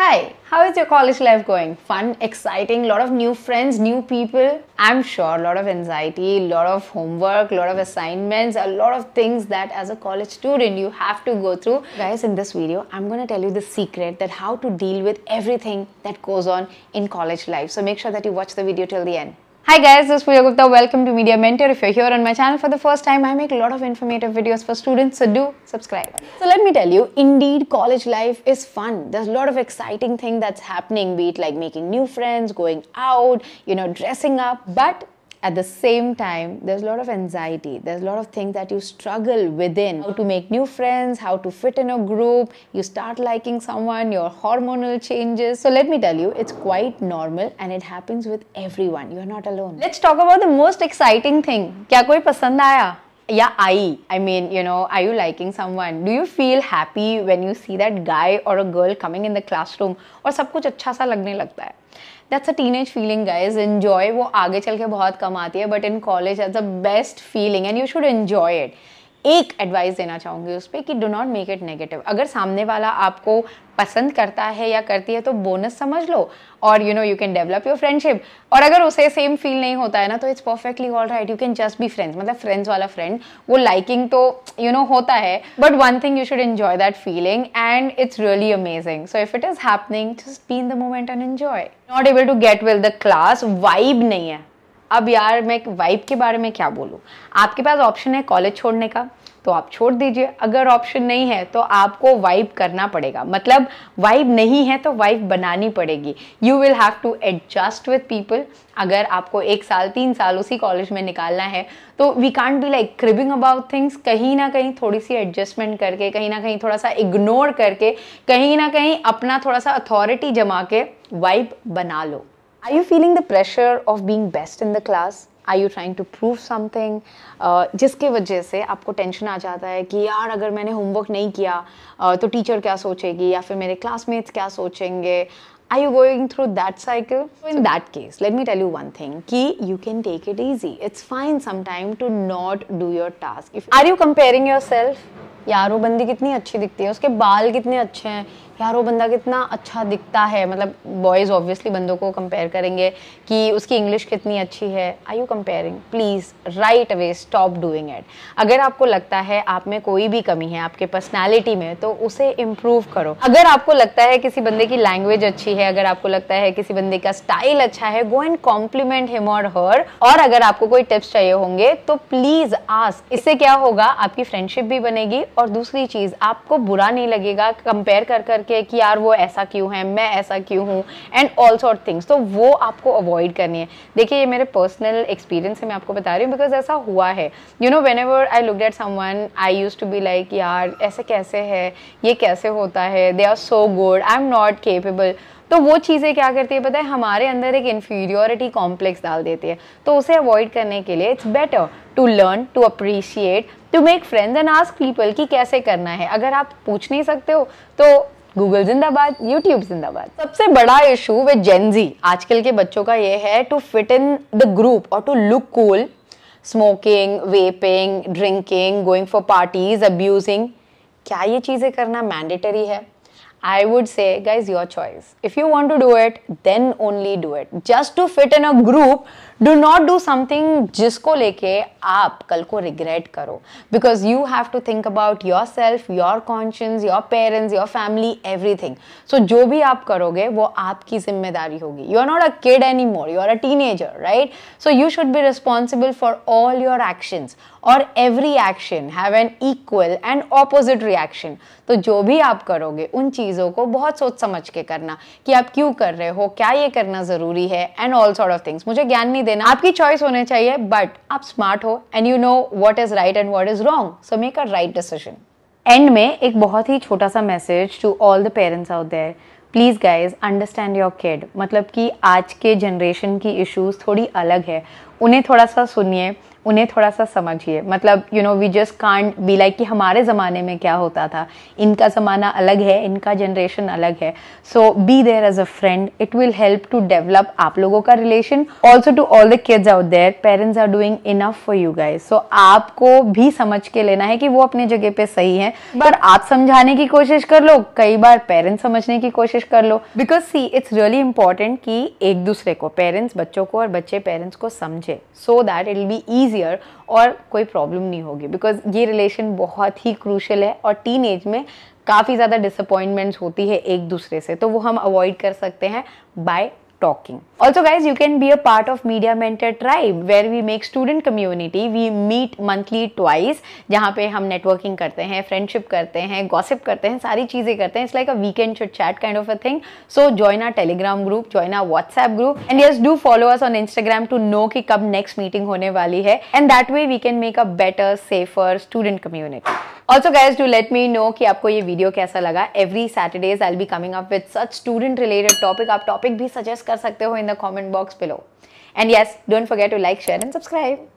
Hi, how is your college life going? Fun, exciting, lot of new friends, new people. I'm sure a lot of anxiety, lot of homework, lot of assignments, a lot of things that as a college student you have to go through. Guys, in this video, I'm going to tell you the secret that how to deal with everything that goes on in college life. So make sure that you watch the video till the end. Hi guys, this is Priya Gupta. Welcome to Media Mentor. If you're here on my channel for the first time, I make a lot of informative videos for students, so do subscribe. So let me tell you, indeed college life is fun. There's a lot of exciting thing that's happening, be it like making new friends, going out, you know, dressing up, but at the same time, there's a lot of anxiety. There's a lot of things that you struggle within how to make new friends, how to fit in a group. You start liking someone, your hormonal changes. So, let me tell you, it's quite normal and it happens with everyone. You're not alone. Let's talk about the most exciting thing. Kya koi pasand aaya? yeah i i mean you know are you liking someone do you feel happy when you see that guy or a girl coming in the classroom और सब कुछ अच्छा सा लगने लगता है that's a teenage feeling guys enjoy वो आगे चल के बहुत कम आती है but in college age a best feeling and you should enjoy it एक एडवाइस देना चाहूँगी उस पर कि do not make it negative अगर सामने वाला आपको पसंद करता है या करती है तो बोनस समझ लो और you know you can develop your friendship और अगर उसे सेम फील नहीं होता है ना तो it's perfectly all right you can just be friends मतलब फ्रेंड्स वाला फ्रेंड वो लाइकिंग तो यू you नो know, होता है but one thing you should enjoy that feeling and it's really amazing so if it is happening just be in the moment and enjoy not able to get will the class vibe नहीं है अब यार मैं vibe के बारे में क्या बोलूँ आपके पास ऑप्शन है कॉलेज छोड़ने का तो आप छोड़ दीजिए अगर ऑप्शन नहीं है तो आपको वाइब करना पड़ेगा मतलब वाइब नहीं है तो वाइब बनानी पड़ेगी you will have to adjust with people अगर आपको एक साल तीन साल उसी कॉलेज में निकालना है तो we can't be like cribbing about things कहीं ना कहीं थोड़ी सी एडजस्टमेंट करके कहीं ना कहीं थोड़ा सा इग्नोर करके कहीं ना कहीं अपना थोड़ा सा अथॉरिटी जमा के वाइब बना लो Are you feeling the pressure of being best in the class? Are you trying to prove something? Uh, जिसके वजह से आपको टेंशन आ जाता है कि यार अगर मैंने होमवर्क नहीं किया uh, तो टीचर क्या सोचेगी या फिर मेरे क्लासमेट्स क्या सोचेंगे are you going through that cycle so in that case let me tell you one thing ki you can take it easy it's fine sometime to not do your task if are you comparing yourself यार वो बंदी कितनी अच्छी दिखती है उसके बाल कितने अच्छे हैं यार वो बंदा कितना अच्छा दिखता है मतलब बॉयज़ ऑब्वियसली बंदों को कंपेयर करेंगे कि उसकी इंग्लिश कितनी अच्छी है I you comparing please right away stop doing it अगर आपको लगता है आप में कोई भी कमी है आपके पर्सनैलिटी में तो उसे इम्प्रूव करो अगर आपको लगता है किसी बंदे की लैंग्वेज अच्छी है अगर आपको लगता है किसी बंदे का स्टाइल अच्छा है गो एंड कॉम्प्लीमेंट हिम और हर और अगर आपको कोई टिप्स चाहिए होंगे तो प्लीज आस इससे क्या होगा आपकी फ्रेंडशिप भी बनेगी और दूसरी चीज आपको बुरा नहीं लगेगा कंपेयर कर कर करके कि यार वो ऐसा क्यों है मैं ऐसा क्यों हूँ एंड ऑल सॉर्ट थिंग्स तो वो आपको अवॉइड करनी है देखिए ये मेरे पर्सनल एक्सपीरियंस है मैं आपको बता रही हूँ बिकॉज ऐसा हुआ है you know whenever I look someone I use to be like यार ऐसे कैसे है ये कैसे होता है they are so good I am not capable तो वो चीज़ें क्या करती है पता है हमारे अंदर एक इन्फीरियोरिटी कॉम्प्लेक्स डाल देती है तो उसे अवॉइड करने के लिए it's better to learn to appreciate to make friends and ask people कि कैसे करना है अगर आप पूछ नहीं सकते हो तो गूगल जिंदाबाद यूट्यूब जिंदाबाद सबसे बड़ा इशू विद जेंजी आजकल के बच्चों का ये है to fit in the group और to look cool smoking vaping drinking going for parties abusing क्या ये चीज़ें करना मैंडेटरी है I would say, guys, your choice. If you want to do it, then only do it. Just to fit in a group do not do something जिसको लेके आप कल को रिग्रेट करो because you have to think about yourself your conscience your parents your family everything so जो भी आप करोगे वो आपकी जिम्मेदारी होगी you are not a kid any more you are a ager right so you should be responsible for all your actions और every action have an equal and opposite reaction तो जो भी आप करोगे उन चीज़ों को बहुत सोच समझ के करना कि आप क्यों कर रहे हो क्या ये करना ज़रूरी है and all sort of things मुझे ज्ञान नहीं देना आपकी चॉइस होने चाहिए बट आप स्मार्ट हो and you know what is right and what is wrong so make a right decision end में एक बहुत ही छोटा सा message to all the parents out there please guys understand your kid मतलब कि आज के जनरेशन की इश्यूज थोड़ी अलग है उन्हें थोड़ा सा सुनिए उन्हें थोड़ा सा समझिए मतलब you know we just can't be like कि हमारे ज़माने में क्या होता था इनका ज़माना अलग है इनका जनरेशन अलग है so be there as a friend it will help to develop आप लोगों का relation also to all the kids out there parents are doing enough for you guys so आपको भी समझ के लेना है कि वो अपने जगह पे सही है पर आप समझाने की कोशिश कर लो कई बार पेरेंट्स समझने की कोशिश कर लो because see it's really important कि एक दूसरे को पेरेंट्स बच्चों को और बच्चे पेरेंट्स को समझे so that it will be easy easier और कोई प्रॉब्लम नहीं होगी बिकॉज ये रिलेशन बहुत ही क्रूशल है और टीन एज में काफ़ी ज़्यादा डिसअपॉइंटमेंट्स होती है एक दूसरे से तो वो हम अवॉइड कर सकते हैं by talking. Also guys, you can be a part of Media Mentor Tribe where we make student community. We meet monthly twice जहाँ पे हम networking करते हैं friendship करते हैं gossip करते हैं सारी चीज़ें करते हैं It's like a weekend chit chat kind of a thing. So join our Telegram group, join our WhatsApp group and yes do follow us on Instagram to know कि कब next meeting होने वाली है and that way we can make a better, safer student community. Also guys do let me know कि आपको ये video कैसा लगा every Saturdays I be coming up with such student related topic आप topic भी सजेस्ट कर सकते हो in the comment box below and yes don't forget to like share and subscribe